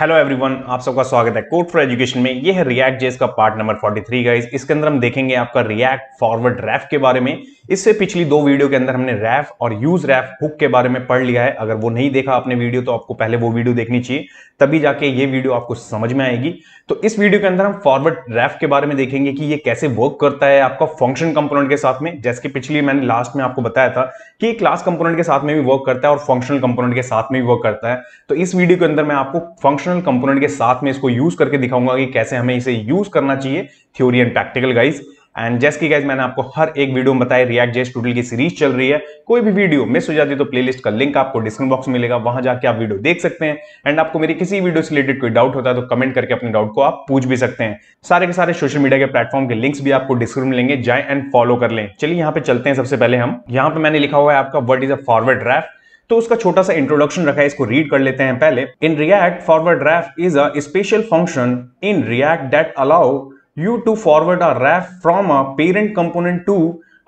Hello everyone आप सबका स्वागत है कोड फॉर एजुकेशन में ये है रिएक्ट जेस का पार्ट नंबर 43 गाइस इसके अंदर हम देखेंगे आपका रिएक्ट फॉरवर्ड रैफ के बारे में इससे पिछली दो वीडियो के अंदर हमने रैफ और यूज रैफ हुक के बारे में पढ़ लिया है अगर वो नहीं देखा आपने वीडियो तो आपको पहले वो वीडियो देखनी चाहिए तभी जाके ये वीडियो आपको समझ में आएगी तो इस वीडियो के अंदर हम फॉरवर्ड रैफ के बारे में देखेंगे कि ये कैसे वर्क करता है आपका फंक्शन कंपोनेंट के साथ में जैसे कि पिछली मैंने लास्ट में आपको बताया था कि क्लास कंपोनेंट के साथ में भी वर्क करता है और फंक्शनल कंपोनेंट के साथ में भी वर्क करता है तो इस वीडियो के अंदर मैं आपको फंक्शन फंक्शनल कंपोनेंट के साथ में इसको यूज करके दिखाऊंगा कि कैसे हमें इसे यूज करना चाहिए theory and practical guys and जैस की गाइज मैंने आपको हर एक वीडियो में बताया रिएक्ट जेस टूटल की सीरीज चल रही है कोई भी वीडियो मिस हो जाती है तो प्लेलिस्ट का लिंक आपको डिस्क्रिप्शन बॉक्स मिलेगा वहां जाके आप वीडियो देख सकते हैं एंड आपको मेरी किसी वीडियो से रिलेटेड कोई डाउट होता है तो कमेंट करके अपने डाउट को आप पूछ भी सकते हैं सारे के सारे सोशल मीडिया के प्लेटफॉर्म के लिंक्स भी आपको डिस्क्रिप्शन मिलेंगे जाए एंड फॉलो कर लें चलिए यहाँ पे चलते हैं सबसे पहले हम यहाँ पे मैंने लिखा हुआ है आपका what is a forward ref तो उसका छोटा सा इंट्रोडक्शन रखा है इसको रीड कर लेते हैं पहले in React forward ref is a special function in React that allow you to forward a ref from a parent component to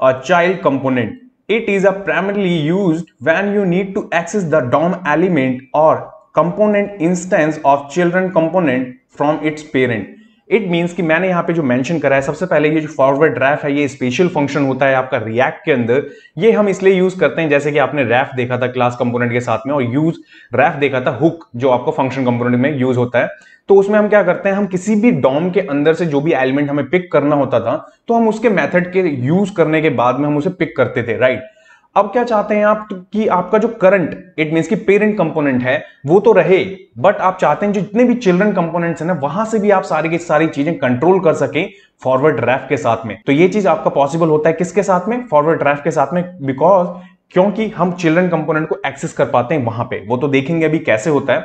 a child component it is a primarily use when you need to access the DOM element और component instance of children component from its parent it means कि मैंने यहाँ पे जो mention करा है सबसे पहले ये जो फॉरवर्ड रैफ है ये स्पेशल फंक्शन होता है आपका रिएक्ट के अंदर ये हम इसलिए यूज करते हैं जैसे कि आपने रैफ देखा था क्लास कंपोनेंट के साथ में और यूज रैफ देखा था हुक जो आपको फंक्शन कंपोनेंट में यूज होता है तो उसमें हम क्या करते हैं हम किसी भी डॉम के अंदर से जो भी एलिमेंट हमें पिक करना होता था तो हम उसके मेथड के यूज करने के बाद में हम उसे पिक करते थे राइट right? अब क्या चाहते हैं आप कि आपका जो करंट इट मीन की पेरेंट कंपोनेंट है वो तो रहे बट आप चाहते हैं जो जितने भी चिल्ड्रन कंपोनेंट्स हैं ना वहां से भी आप सारी की सारी चीजें कंट्रोल कर सके फॉरवर्ड ड्राइव के साथ में तो ये चीज आपका पॉसिबल होता है किसके साथ में फॉरवर्ड ड्राइव के साथ में बिकॉज क्योंकि हम चिल्ड्रन कंपोनेंट को एक्सेस कर पाते हैं वहां पे वो तो देखेंगे अभी कैसे होता है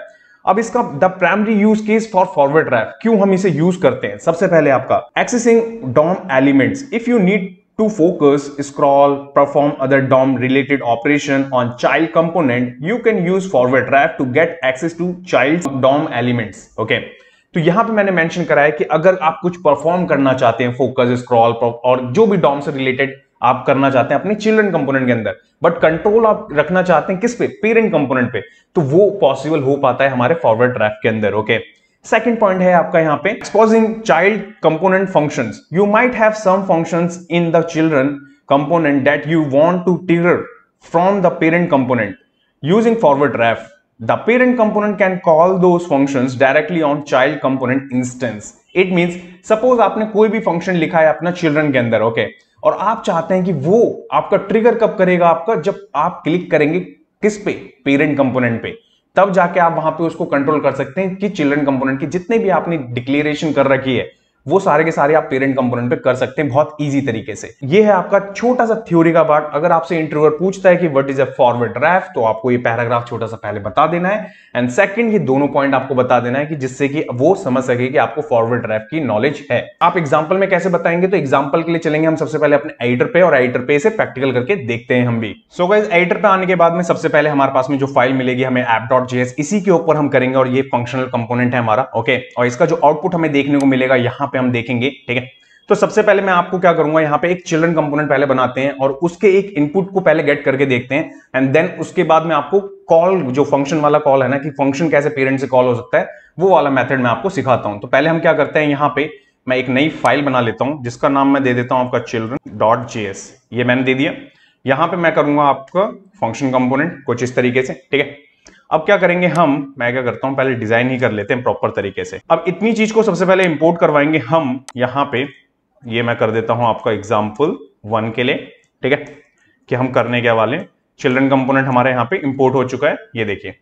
अब इसका the primary use case for forward ड्राइव क्यों हम इसे यूज करते हैं सबसे पहले आपका accessing DOM elements if you need to focus, scroll, perform other DOM related operation on child component, you can use forward ref to get access to child DOM elements. Okay. तो यहां पे मैंने mention करा है कि अगर आप कुछ परफॉर्म करना चाहते हैं फोकस स्क्रॉल और जो भी डॉम से रिलेटेड आप करना चाहते हैं अपने चिल्ड्रन कंपोनेंट के अंदर बट कंट्रोल आप रखना चाहते हैं किस पे पेरेंट कंपोनेंट पे तो वो पॉसिबल हो पाता है हमारे फॉरवर्ड ट्रैफ के अंदर ओके okay? सेकेंड पॉइंट है आपका यहाँ पे exposing child component function you might have some function in the children component that you want to trigger from the parent component using forward ref the parent component can call those functions directly on child component instance it means suppose आपने कोई भी function लिखा है अपना children के अंदर okay okay? और आप चाहते हैं कि वो आपका ट्रिगर कब करेगा आपका जब आप क्लिक करेंगे किस पे पेरेंट कंपोनेंट पे, parent component पे. तब जाके आप वहां पे उसको कंट्रोल कर सकते हैं कि चिल्ड्रन कंपोनेंट की जितने भी आपने डिक्लेरेशन कर रखी है वो सारे के सारे आप पेरेंट कंपोनेंट पे कर सकते हैं बहुत इजी तरीके से ये है आपका छोटा सा थ्योरी का पार्ट अगर आपसे इंटरव्यूअर पूछता है कि what is a forward ref तो आपको ये पैराग्राफ छोटा सा पहले बता देना है एंड सेकंड ये दोनों पॉइंट आपको बता देना है कि जिससे कि वो समझ सके कि आपको फॉरवर्ड ड्राइव की नॉलेज है आप एग्जाम्पल में कैसे बताएंगे तो एग्जाम्पल के लिए चलेंगे हम सबसे पहले अपने एडिटर पे और एडिटर पे से प्रैक्टिकल करके देखते हैं हम भी सो गाइज एडिटर पे आने के बाद में सबसे पहले हमारे पास में जो फाइल मिलेगी हमें एप डॉट जे इसी के ऊपर हम करेंगे और ये फंक्शनल कंपोनेंट है हमारा ओके और इसका जो आउटपुट हमें देखने को मिलेगा यहाँ पे हम देखेंगे ठीक है तो सबसे पहले मैं आपको क्या करूंगा यहाँ पे एक चिल्ड्रन कंपोनेंट पहले बनाते हैं और उसके एक इनपुट को पहले गेट करके देखते हैं एंड देन उसके बाद में आपको कॉल जो फंक्शन वाला कॉल है ना कि फंक्शन कैसे पेरेंट से कॉल हो सकता है वो वाला मेथड मैं आपको सिखाता हूं तो पहले हम क्या करते हैं यहाँ पे मैं एक नई फाइल बना लेता हूं जिसका नाम मैं दे देता हूं आपका चिल्ड्रन डॉट जेएस ये मैंने दे दिया यहां पे मैं करूंगा आपका फंक्शन कंपोनेंट कुछ इस तरीके से ठीक है अब क्या करेंगे हम मैं क्या करता हूं पहले डिजाइन ही कर लेते हैं प्रॉपर तरीके से अब इतनी चीज को सबसे पहले इंपोर्ट करवाएंगे हम यहां पे ये मैं कर देता हूं आपका एग्जाम्पल वन के लिए ठीक है कि हम करने क्या वाले चिल्ड्रन कंपोनेंट हमारे यहाँ पे इंपोर्ट हो चुका है ये देखिए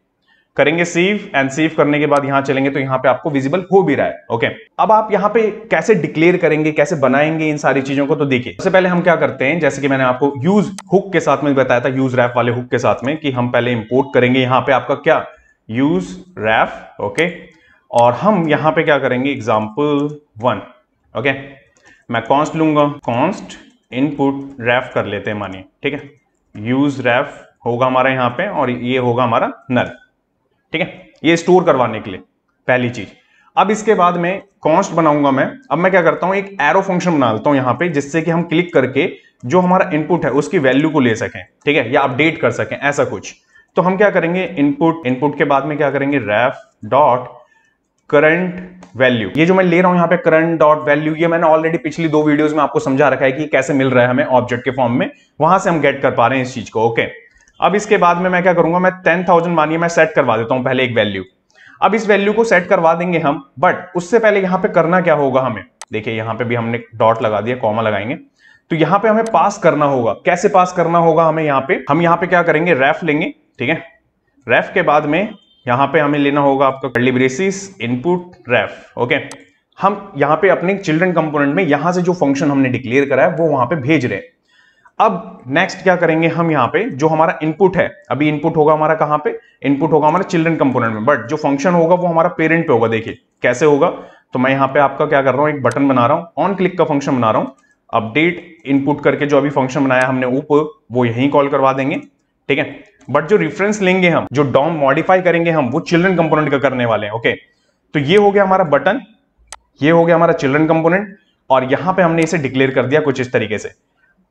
करेंगे सीव एंड सीव करने के बाद यहां चलेंगे तो यहां पे आपको विजिबल हो भी रहा है ओके अब आप यहां पे कैसे डिक्लेयर करेंगे कैसे बनाएंगे इन सारी चीजों को तो देखिए सबसे पहले हम क्या करते हैं जैसे कि मैंने आपको यूज हुक के साथ में बताया था यूज रैफ वाले हुक के साथ में कि हम पहले इंपोर्ट करेंगे यहां पर आपका क्या यूज रैफ ओके और हम यहां पर क्या करेंगे एग्जाम्पल वन ओके मैं कॉन्स्ट लूंगा कॉन्स्ट इनपुट रैफ कर लेते हैं मानिए ठीक है यूज रैफ होगा हमारा यहां पे और ये होगा हमारा नल ठीक है ये स्टोर करवाने के लिए पहली चीज अब इसके बाद में कॉस्ट बनाऊंगा मैं अब मैं क्या करता हूं एक एरो फंक्शन बना लेता हूं यहां पे जिससे कि हम क्लिक करके जो हमारा इनपुट है उसकी वैल्यू को ले सकें ठीक है या अपडेट कर सकें ऐसा कुछ तो हम क्या करेंगे इनपुट इनपुट के बाद में क्या करेंगे रेफ डॉट करंट वैल्यू ये जो मैं ले रहा हूं यहां पे करंट डॉट वैल्यू ये मैंने ऑलरेडी पिछली दो वीडियोस में आपको समझा रखा है कि कैसे मिल रहा है हमें ऑब्जेक्ट के फॉर्म में वहां से हम गेट कर पा रहे हैं इस चीज को ओके okay. अब इसके बाद में मैं क्या करूंगा मैं टेन थाउजेंड मानिए मैं सेट करवा देता हूं पहले एक वैल्यू अब इस वैल्यू को सेट करवा देंगे हम बट उससे पहले यहां पे करना क्या होगा हमें देखिए यहां पे भी हमने डॉट लगा दिया कॉमा लगाएंगे तो यहां पे हमें पास करना होगा कैसे पास करना होगा हमें यहां पे हम यहां पे क्या करेंगे रेफ लेंगे ठीक है रेफ के बाद में यहां पे हमें लेना होगा आपका कर्लिब्रेसिस इनपुट रेफ ओके हम यहां पे अपने चिल्ड्रन कंपोनेंट में यहां से जो फंक्शन हमने डिक्लेयर करा है वो वहां पे भेज रहे हैं अब नेक्स्ट क्या करेंगे हम यहां पे जो हमारा इनपुट है अभी इनपुट होगा हमारा कहां पे इनपुट होगा हमारा चिल्ड्रन कंपोनेंट में बट जो फंक्शन होगा वो हमारा पेरेंट पे होगा देखिए कैसे होगा तो मैं यहां पे आपका क्या कर रहा हूं एक बटन बना रहा हूं ऑन क्लिक का फंक्शन बना रहा हूं अपडेट इनपुट करके जो अभी फंक्शन बनाया हमने उप वो यही कॉल करवा देंगे ठीक है बट जो रिफरेंस लेंगे हम जो डॉम मॉडिफाई करेंगे हम वो चिल्ड्रन कंपोनेंट का करने वाले हैं ओके तो ये हो गया हमारा बटन ये हो गया हमारा चिल्ड्रन कंपोनेंट और यहां पे हमने इसे डिक्लेयर कर दिया कुछ इस तरीके से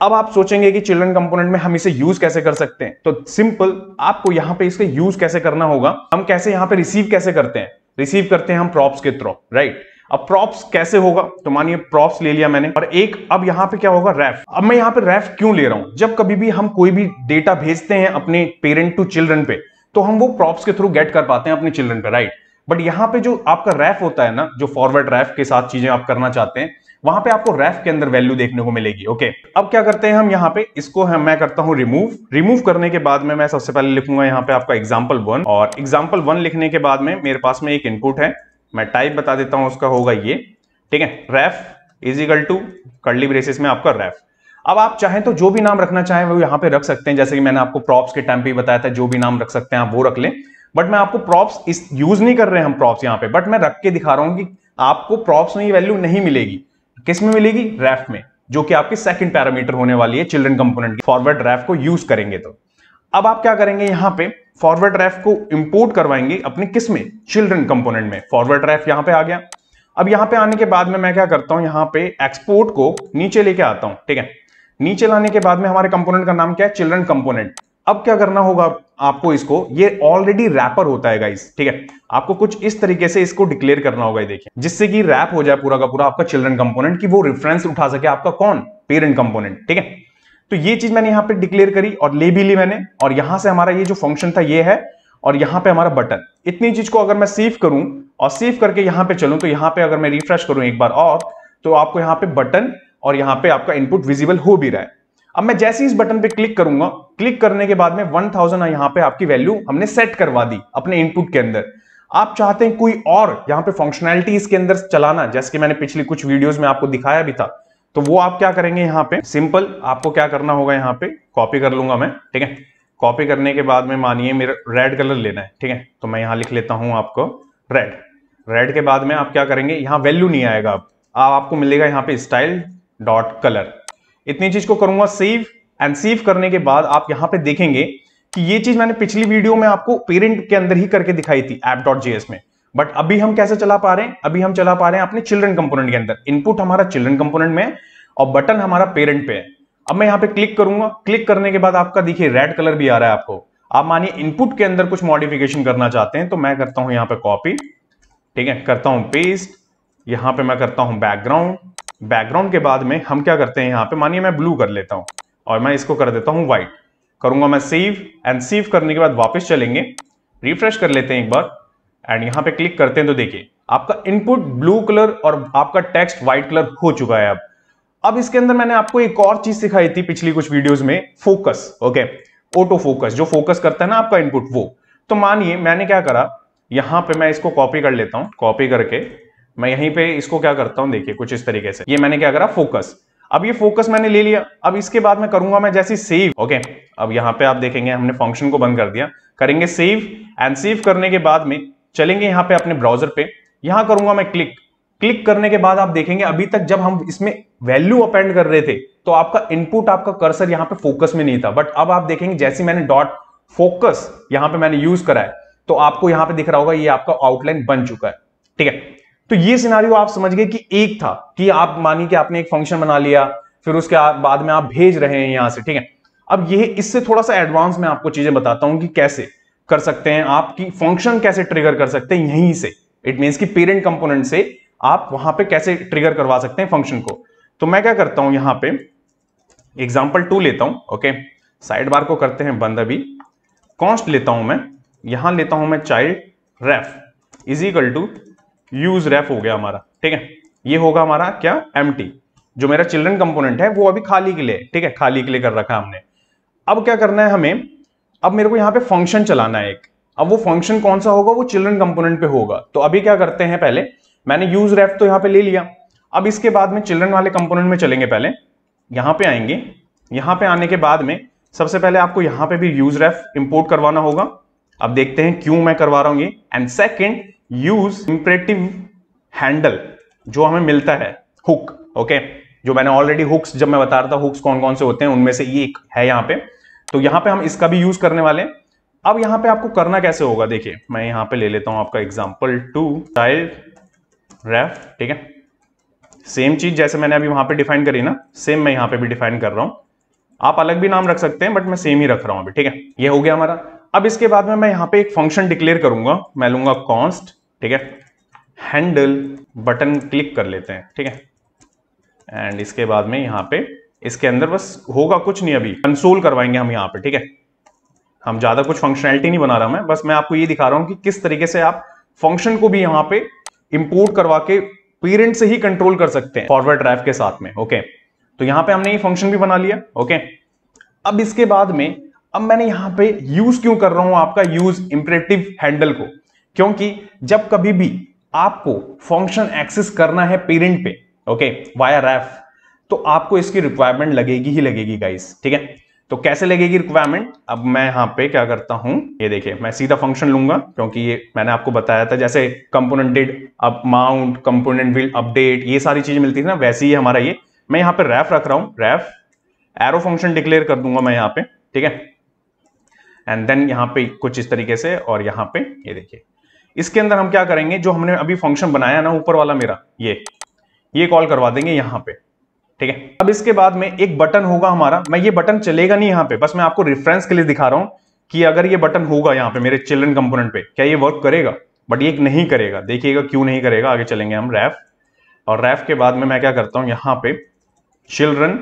अब आप सोचेंगे कि चिल्ड्रन कंपोनेंट में हम इसे यूज कैसे कर सकते हैं तो सिंपल आपको यहां पे इसका यूज कैसे करना होगा हम कैसे यहां पे रिसीव कैसे करते हैं रिसीव करते हैं हम प्रॉप्स के थ्रू राइट अब प्रॉप्स कैसे होगा तो मानिए प्रॉप्स ले लिया मैंने और एक अब यहां पे क्या होगा रेफ अब मैं यहाँ पे रेफ क्यों ले रहा हूं जब कभी भी हम कोई भी डेटा भेजते हैं अपने पेरेंट टू चिल्ड्रन पे तो हम वो प्रॉप्स के थ्रू गेट कर पाते हैं अपने चिल्ड्रन पे राइट बट यहां पे जो आपका रैफ होता है ना जो फॉरवर्ड रैफ के साथ चीजें आप करना चाहते हैं वहां पे आपको रेफ के अंदर वैल्यू देखने को मिलेगी ओके अब क्या करते हैं हम यहाँ पे इसको हम मैं करता हूँ रिमूव रिमूव करने के बाद में मैं सबसे पहले लिखूंगा यहाँ पे आपका एग्जाम्पल वन और एग्जाम्पल वन लिखने के बाद में मेरे पास में एक इनपुट है मैं टाइप बता देता हूँ उसका होगा ये ठीक है ref is equal to curly braces में आपका रेफ अब आप चाहें तो जो भी नाम रखना चाहें वो यहाँ पे रख सकते हैं जैसे कि मैंने आपको प्रॉप्स के टाइम पे बताया था जो भी नाम रख सकते हैं आप वो रख लें बट मैं आपको प्रॉप्स इस यूज नहीं कर रहे हम प्रॉप्स यहाँ पे बट मैं रख के दिखा रहा हूँ कि आपको प्रॉप्स में ये वैल्यू नहीं मिलेगी किस में मिलेगी रैफ में जो कि आपकी सेकंड पैरामीटर होने वाली है चिल्ड्रन कंपोनेंट की फॉरवर्ड रैफ को यूज करेंगे तो अब आप क्या करेंगे यहां पे फॉरवर्ड रैफ को इंपोर्ट करवाएंगे अपने किस में चिल्ड्रन कंपोनेंट में फॉरवर्ड रैफ यहां पे आ गया अब यहां पे आने के बाद में मैं क्या करता हूं यहाँ पे एक्सपोर्ट को नीचे लेके आता हूं ठीक है नीचे लाने के बाद में हमारे कंपोनेंट का नाम क्या है चिल्ड्रन कंपोनेंट अब क्या करना होगा आपको इसको ये ऑलरेडी रैपर होता है गाइस ठीक है आपको कुछ इस तरीके से इसको डिक्लेयर करना होगा देखिए जिससे कि रैप हो जाए पूरा का पूरा आपका चिल्ड्रन कंपोनेंट कि वो रेफरेंस उठा सके आपका कौन पेरेंट कंपोनेंट ठीक है तो ये चीज मैंने यहां पे डिक्लेयर करी और ले भी ली मैंने और यहां से हमारा ये जो फंक्शन था ये है और यहां पे हमारा बटन इतनी चीज को अगर मैं सेव करूं और सेव करके यहां पे चलूं तो यहां पे अगर मैं रिफ्रेश करूं एक बार और तो आपको यहां पे बटन और यहां पे आपका इनपुट विजिबल हो भी रहा है अब मैं जैसे इस बटन पे क्लिक करूंगा क्लिक करने के बाद में वन थाउजेंड यहाँ पे आपकी वैल्यू हमने सेट करवा दी अपने इनपुट के अंदर आप चाहते हैं कोई और यहां पे फंक्शनैलिटी इसके अंदर चलाना जैसे कि मैंने पिछली कुछ वीडियोस में आपको दिखाया भी था तो वो आप क्या करेंगे यहाँ पे सिंपल आपको क्या करना होगा यहाँ पे कॉपी कर लूंगा मैं ठीक है कॉपी करने के बाद में मानिए मेरा रेड कलर लेना है ठीक है तो मैं यहां लिख लेता हूं आपको रेड रेड के बाद में आप क्या करेंगे यहां वैल्यू नहीं आएगा आप आपको मिलेगा यहाँ पे स्टाइल डॉट कलर इतनी चीज को करूंगा सेव एंड सेव करने के बाद आप यहां पे देखेंगे कि ये चीज मैंने पिछली वीडियो में आपको पेरेंट के अंदर ही करके दिखाई थी एप डॉट जीएस में बट अभी हम कैसे चला पा रहे हैं अभी हम चला पा रहे हैं अपने चिल्ड्रन कंपोनेंट के अंदर इनपुट हमारा चिल्ड्रन कंपोनेंट में और बटन हमारा पेरेंट पे है अब मैं यहाँ पे क्लिक करूंगा क्लिक करने के बाद आपका देखिए रेड कलर भी आ रहा है आपको आप मानिए इनपुट के अंदर कुछ मॉडिफिकेशन करना चाहते हैं तो मैं करता हूं यहाँ पे कॉपी ठीक है करता हूं पेस्ट यहां पे मैं करता हूं बैकग्राउंड बैकग्राउंड के बाद में हम क्या करते हैं यहां पे मानिए मैं ब्लू कर लेता हूं और मैं इसको कर देता हूं व्हाइट करूंगा मैं सेव एंड सेव करने के बाद वापस चलेंगे रिफ्रेश कर लेते हैं एक बार एंड यहां पे क्लिक करते हैं तो देखिए आपका इनपुट ब्लू कलर और आपका टेक्स्ट व्हाइट कलर हो चुका है अब अब इसके अंदर मैंने आपको एक और चीज सिखाई थी पिछली कुछ वीडियोस में फोकस ओके ऑटो फोकस जो फोकस करता है ना आपका इनपुट वो तो मानिए मैंने क्या करा यहां पर मैं इसको कॉपी कर लेता हूं कॉपी करके मैं यहीं पे इसको क्या करता हूं देखिए कुछ इस तरीके से ये मैंने क्या करा फोकस अब ये फोकस मैंने ले लिया अब इसके बाद मैं करूंगा मैं जैसे सेव ओके अब यहाँ पे आप देखेंगे हमने फंक्शन को बंद कर दिया करेंगे सेव एंड सेव करने के बाद में चलेंगे यहाँ पे अपने ब्राउजर पे यहां करूंगा मैं क्लिक क्लिक करने के बाद आप देखेंगे अभी तक जब हम इसमें वैल्यू अपेंड कर रहे थे तो आपका इनपुट आपका कर्सर यहाँ पे फोकस में नहीं था बट अब आप देखेंगे जैसे मैंने डॉट फोकस यहाँ पे मैंने यूज करा है तो आपको यहाँ पे दिख रहा होगा ये आपका आउटलाइन बन चुका है ठीक है तो ये सिनारियो आप समझ गए कि एक था कि आप मानिए कि आपने एक फंक्शन बना लिया फिर उसके बाद में आप भेज रहे हैं यहां से ठीक है अब ये इससे थोड़ा सा एडवांस में आपको चीजें बताता हूं कि कैसे कर सकते हैं आपकी फंक्शन कैसे ट्रिगर कर सकते हैं यहीं से इट मीन कि पेरेंट कंपोनेंट से आप वहां पे कैसे ट्रिगर करवा सकते हैं फंक्शन को तो मैं क्या करता हूं यहां पे एग्जाम्पल टू लेता हूं ओके साइड बार को करते हैं बंद अभी कॉन्स्ट लेता हूं मैं यहां लेता हूं मैं child ref is equal to use ref हो गया हमारा ठीक है ये होगा हमारा क्या एम जो मेरा चिल्ड्रन कंपोनेंट है वो अभी खाली के लिए ठीक है खाली के लिए कर रखा है हमने अब क्या करना है हमें अब मेरे को यहाँ पे फंक्शन चलाना है एक अब वो फंक्शन कौन सा होगा वो चिल्ड्रन कंपोनेंट पे होगा तो अभी क्या करते हैं पहले मैंने यूज रेफ तो यहाँ पे ले लिया अब इसके बाद में चिल्ड्रन वाले कंपोनेंट में चलेंगे पहले यहाँ पे आएंगे यहाँ पे आने के बाद में सबसे पहले आपको यहां पे भी यूज रेफ इंपोर्ट करवाना होगा अब देखते हैं क्यों मैं करवा रहा हूँ ये and second use imperative handle जो हमें मिलता है हुक ओके जो मैंने ऑलरेडी हुक्स जब मैं बता रहा था हुक्स कौन कौन से होते हैं उनमें से ये एक है यहां पे तो यहां पे हम इसका भी यूज करने वाले हैं अब यहां पे आपको करना कैसे होगा देखिए मैं यहां पे ले लेता हूं आपका एग्जाम्पल टू टाइल रेफ ठीक है सेम चीज जैसे मैंने अभी वहां पे डिफाइन करी ना सेम मैं यहां पे भी डिफाइन कर रहा हूं आप अलग भी नाम रख सकते हैं बट मैं सेम ही रख रहा हूं अभी ठीक है ये हो गया हमारा अब इसके बाद में मैं यहां पर एक फंक्शन डिक्लेयर करूंगा मैं लूंगा कॉन्स्ट ठीक है हैंडल बटन क्लिक कर लेते हैं ठीक है एंड इसके बाद में यहां पे इसके अंदर बस होगा कुछ नहीं अभी कंसोल करवाएंगे हम यहां पे ठीक है हम ज़्यादा कुछ फंक्शनैलिटी नहीं बना रहा मैं बस मैं आपको ये दिखा रहा हूं कि किस तरीके से आप फंक्शन को भी यहां पे इंपोर्ट करवा के पेरेंट से ही कंट्रोल कर सकते हैं फॉरवर्ड ड्राइव के साथ में ओके तो यहां पे हमने ये फंक्शन भी बना लिया ओके अब इसके बाद में अब मैंने यहां पे यूज क्यों कर रहा हूं आपका यूज इंपरेटिव हैंडल को क्योंकि जब कभी भी आपको फंक्शन एक्सेस करना है पेरेंट पे ओके वाया रैफ तो आपको इसकी रिक्वायरमेंट लगेगी ही लगेगी गाइस ठीक है तो कैसे लगेगी रिक्वायरमेंट अब मैं यहां पे क्या करता हूं ये देखिए मैं सीधा फंक्शन लूंगा क्योंकि ये मैंने आपको बताया था जैसे कंपोनेंट डिड अब माउंट कंपोनेंट विल अपडेट ये सारी चीजें मिलती थी ना वैसे ही हमारा ये मैं यहां पे रैफ रख रहा हूं रैफ एरो फंक्शन डिक्लेयर कर दूंगा मैं यहां पे ठीक है एंड देन यहां पे कुछ इस तरीके से और यहां पे ये देखिए इसके अंदर हम क्या करेंगे जो हमने अभी फंक्शन बनाया ना ऊपर वाला मेरा ये ये कॉल करवा देंगे यहाँ पे ठीक है अब इसके बाद में एक बटन होगा हमारा मैं ये बटन चलेगा नहीं यहाँ पे बस मैं आपको रिफरेंस के लिए दिखा रहा हूँ कि अगर ये बटन होगा यहाँ पे मेरे चिल्ड्रन कंपोनेंट पे क्या ये वर्क करेगा बट ये नहीं करेगा देखिएगा क्यों नहीं करेगा आगे चलेंगे हम रैफ और रैफ के बाद में मैं क्या करता हूँ यहाँ पे चिल्ड्रन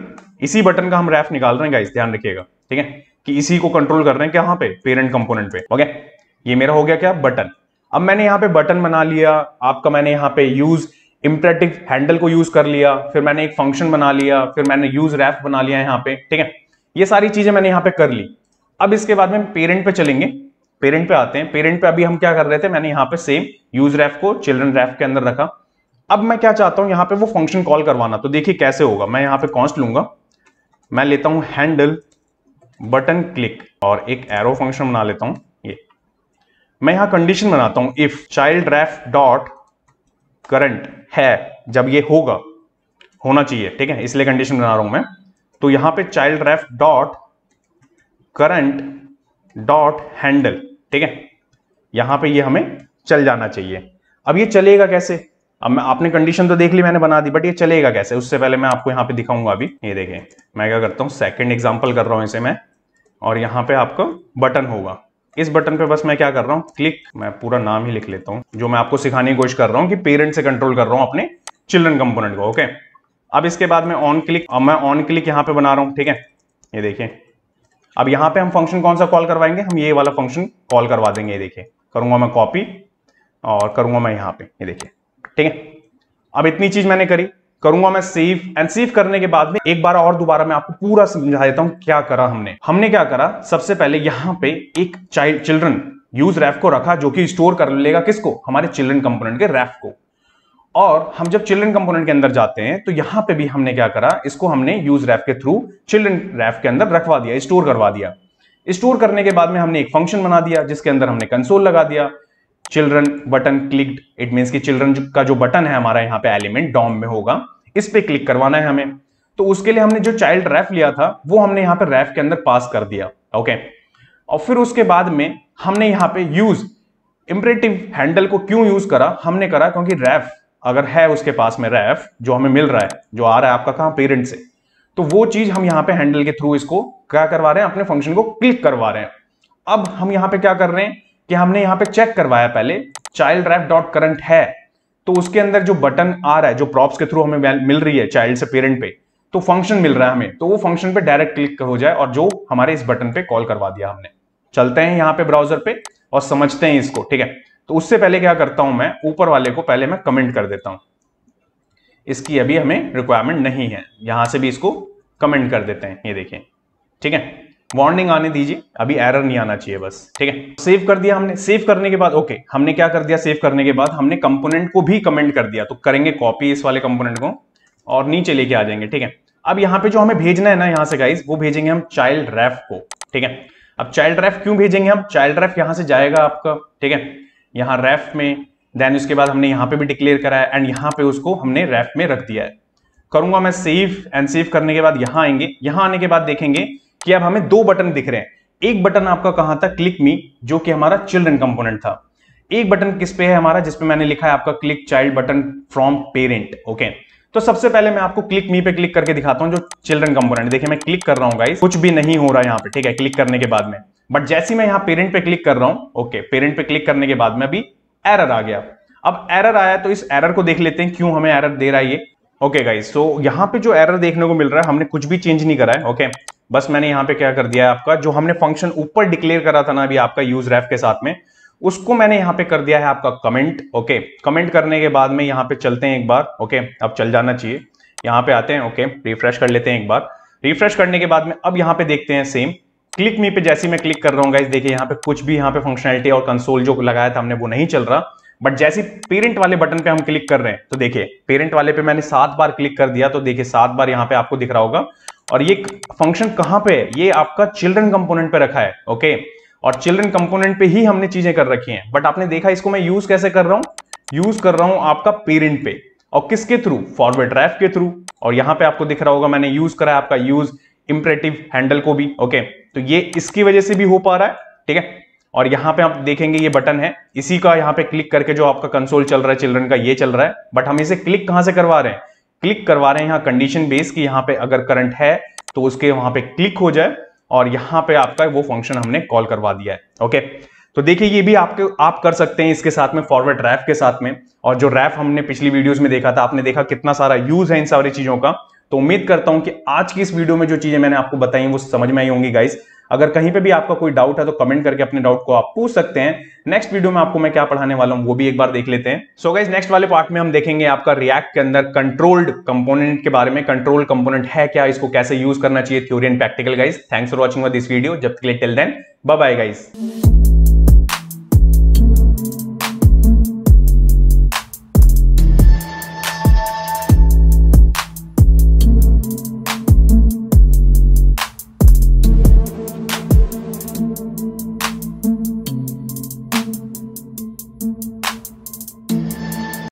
इसी बटन का हम रैफ निकाल रहे हैं गाइस ध्यान रखिएगा ठीक है कि इसी को कंट्रोल कर रहे हैं क्या पे पेरेंट कंपोनेंट पे ओके ये मेरा हो गया क्या बटन अब मैंने यहाँ पे बटन बना लिया आपका मैंने यहाँ पे यूज इम्प्रेटिव हैंडल को यूज कर लिया फिर मैंने एक फंक्शन बना लिया फिर मैंने यूज रैफ बना लिया यहाँ पे ठीक है ये सारी चीजें मैंने यहाँ पे कर ली अब इसके बाद में पेरेंट पे चलेंगे पेरेंट पे आते हैं पेरेंट पे अभी हम क्या कर रहे थे मैंने यहाँ पे सेम यूज रैफ को चिल्ड्रन रैफ के अंदर रखा अब मैं क्या चाहता हूं यहाँ पे वो फंक्शन कॉल करवाना तो देखिए कैसे होगा मैं यहाँ पे कॉन्स्ट लूंगा मैं लेता हूँ हैंडल बटन क्लिक और एक एरो फंक्शन बना लेता हूँ मैं यहां कंडीशन बनाता हूं if child ref dot current है जब ये होगा होना चाहिए ठीक है इसलिए कंडीशन बना रहा हूं मैं तो यहां पे child ref dot current dot handle ठीक है यहां पे ये हमें चल जाना चाहिए अब ये चलेगा कैसे अब मैं आपने कंडीशन तो देख ली मैंने बना दी बट ये चलेगा कैसे उससे पहले मैं आपको यहां पे दिखाऊंगा अभी ये देखें मैं क्या करता हूँ सेकंड एग्जाम्पल कर रहा हूं इसे मैं और यहां पे आपका बटन होगा इस बटन पे बस मैं क्या कर रहा हूँ क्लिक मैं पूरा नाम ही लिख लेता हूँ जो मैं आपको सिखाने की कोशिश कर रहा हूँ कि पेरेंट से कंट्रोल कर रहा हूँ अपने चिल्ड्रन कंपोनेंट को ओके अब इसके बाद मैं ऑन क्लिक अब मैं ऑन क्लिक यहाँ पे बना रहा हूँ ठीक है ये देखिए अब यहाँ पे हम फंक्शन कौन सा कॉल करवाएंगे हम ये वाला फंक्शन कॉल करवा देंगे ये देखिए करूंगा मैं कॉपी और करूंगा मैं यहाँ पे ये देखिए ठीक है अब इतनी चीज मैंने करी करूंगा मैं सेव एंड सेव करने के बाद में एक बार और दोबारा मैं आपको पूरा समझा देता हूं क्या करा हमने हमने क्या करा सबसे पहले यहाँ पे एक चाइल्ड चिल्ड्रन यूज रैफ को रखा जो कि स्टोर कर लेगा किसको हमारे चिल्ड्रन कंपोनेंट के रैफ को और हम जब चिल्ड्रन कंपोनेंट के अंदर जाते हैं तो यहां पे भी हमने क्या करा इसको हमने यूज रैफ के थ्रू चिल्ड्रन रैफ के अंदर रखवा दिया स्टोर करवा दिया स्टोर करने के बाद में हमने एक फंक्शन बना दिया जिसके अंदर हमने कंसोल लगा दिया children button clicked it mean की चिल्ड्रन का जो बटन है हमारा यहाँ पे एलिमेंट डॉम में होगा इस पे क्लिक करवाना है हमें तो उसके लिए हमने जो चाइल्ड रेफ लिया था वो हमने यहाँ पे रेफ के अंदर पास कर दिया ओके और फिर उसके बाद में हमने यहाँ पे यूज इम्परेटिव हैंडल को क्यों यूज करा हमने करा क्योंकि रेफ अगर है उसके पास में रेफ जो हमें मिल रहा है जो आ रहा है आपका कहा पेरेंट से तो वो चीज हम यहाँ पे हैंडल के थ्रू इसको क्या करवा रहे हैं अपने फंक्शन को क्लिक करवा रहे हैं अब हम यहाँ पे क्या कर रहे हैं कि हमने यहां पे चेक करवाया पहले चाइल्ड रैप डॉट करंट है तो उसके अंदर जो बटन आ रहा है जो प्रॉप्स के थ्रू हमें मिल रही है चाइल्ड से पेरेंट पे तो फंक्शन मिल रहा है हमें तो वो फंक्शन पे डायरेक्ट क्लिक हो जाए और जो हमारे इस बटन पे कॉल करवा दिया हमने चलते हैं यहां पे ब्राउजर पे और समझते हैं इसको ठीक है तो उससे पहले क्या करता हूं मैं ऊपर वाले को पहले मैं कमेंट कर देता हूं इसकी अभी हमें रिक्वायरमेंट नहीं है यहां से भी इसको कमेंट कर देते हैं ये देखिए ठीक है वार्निंग आने दीजिए अभी एरर नहीं आना चाहिए बस ठीक है सेव कर दिया हमने सेव करने के बाद ओके हमने क्या कर दिया सेव करने के बाद हमने कंपोनेंट को भी कमेंट कर दिया तो करेंगे कॉपी इस वाले कंपोनेंट को और नीचे लेके आ जाएंगे ठीक है अब यहाँ पे जो हमें भेजना है ना यहाँ से गाइज वो भेजेंगे हम चाइल्ड रेफ को ठीक है अब चाइल्ड रेफ क्यों भेजेंगे हम चाइल्ड रेफ यहाँ से जाएगा आपका ठीक है यहाँ रेफ में देन उसके बाद हमने यहाँ पे भी डिक्लेयर करा है एंड यहाँ पे उसको हमने रेफ में रख दिया है करूंगा मैं सेव एंड सेव करने के बाद यहाँ आएंगे यहाँ आने के बाद देखेंगे कि अब हमें दो बटन दिख रहे हैं एक बटन आपका कहां था क्लिक मी जो कि हमारा चिल्ड्रन कंपोनेंट था एक बटन किस पे है हमारा जिसपे मैंने लिखा है आपका click child button from parent okay तो सबसे पहले मैं आपको क्लिक मी पे क्लिक करके दिखाता हूं जो चिल्ड्रन कंपोनेंट देखिए मैं क्लिक कर रहा हूं गाइस कुछ भी नहीं हो रहा है यहाँ पे ठीक है क्लिक करने के बाद में बट जैसे मैं यहाँ पेरेंट पे क्लिक कर रहा हूं ओके पेरेंट पे क्लिक करने के बाद में अभी एरर आ गया अब एरर आया तो इस एरर को देख लेते हैं क्यों हमें एरर दे रहा है ये ओके गाइज सो तो यहाँ पे जो एरर देखने को मिल रहा है हमने कुछ भी चेंज नहीं करा है ओके okay? बस मैंने यहाँ पे क्या कर दिया है आपका जो हमने फंक्शन ऊपर डिक्लेयर करा था ना अभी आपका यूज रेफ के साथ में उसको मैंने यहां पे कर दिया है आपका कमेंट ओके कमेंट करने के बाद में यहां पे चलते हैं एक बार ओके अब चल जाना चाहिए यहां पे आते हैं ओके रिफ्रेश कर लेते हैं एक बार रिफ्रेश करने के बाद में अब यहां पे देखते हैं सेम क्लिक मी पे जैसे मैं क्लिक कर रहा हूँ गाइज देखिए यहाँ पे कुछ भी यहाँ पे फंक्शनलिटी और कंसोल जो लगाया था हमने वो नहीं चल रहा बट जैसे पेरेंट वाले बटन पे हम क्लिक कर रहे हैं तो देखिए पेरेंट वाले पे मैंने सात बार क्लिक कर दिया तो देखिए सात बार यहाँ पे आपको दिख रहा होगा और ये फंक्शन कहां पे है ये आपका चिल्ड्रन कंपोनेंट पे रखा है ओके और चिल्ड्रन कंपोनेंट पे ही हमने चीजें कर रखी हैं बट आपने देखा इसको मैं यूज कैसे कर रहा हूं यूज कर रहा हूं आपका पेरेंट पे और किसके थ्रू फॉरवर्ड ड्राइव के थ्रू और यहां पे आपको दिख रहा होगा मैंने यूज करा है आपका यूज इम्परेटिव हैंडल को भी ओके तो ये इसकी वजह से भी हो पा रहा है ठीक है और यहां पे आप देखेंगे ये बटन है इसी का यहां पे क्लिक करके जो आपका कंसोल चल रहा है चिल्ड्रन का ये चल रहा है बट हम इसे क्लिक कहां से करवा रहे हैं क्लिक करवा रहे हैं यहाँ कंडीशन बेस की यहाँ पे अगर करंट है तो उसके वहां पे क्लिक हो जाए और यहाँ पे आपका वो फंक्शन हमने कॉल करवा दिया है ओके तो देखिए ये भी आपके आप कर सकते हैं इसके साथ में फॉरवर्ड रैफ के साथ में और जो रैफ हमने पिछली वीडियोस में देखा था आपने देखा कितना सारा यूज है इन सारी चीजों का तो उम्मीद करता हूं कि आज की इस वीडियो में जो चीजें मैंने आपको बताई वो समझ में आई होंगी गाइस अगर कहीं पे भी आपका कोई डाउट है तो कमेंट करके अपने डाउट को आप पूछ सकते हैं नेक्स्ट वीडियो में आपको मैं क्या पढ़ाने वाला हूँ वो भी एक बार देख लेते हैं सो गाइज नेक्स्ट वाले पार्ट में हम देखेंगे आपका रिएक्ट के अंदर कंट्रोल्ड कंपोनेंट के बारे में कंट्रोल कंपोनेंट है क्या इसको कैसे यूज करना चाहिए theory and practical guys thanks for watching this video जब तक टिल देन बाय गाइज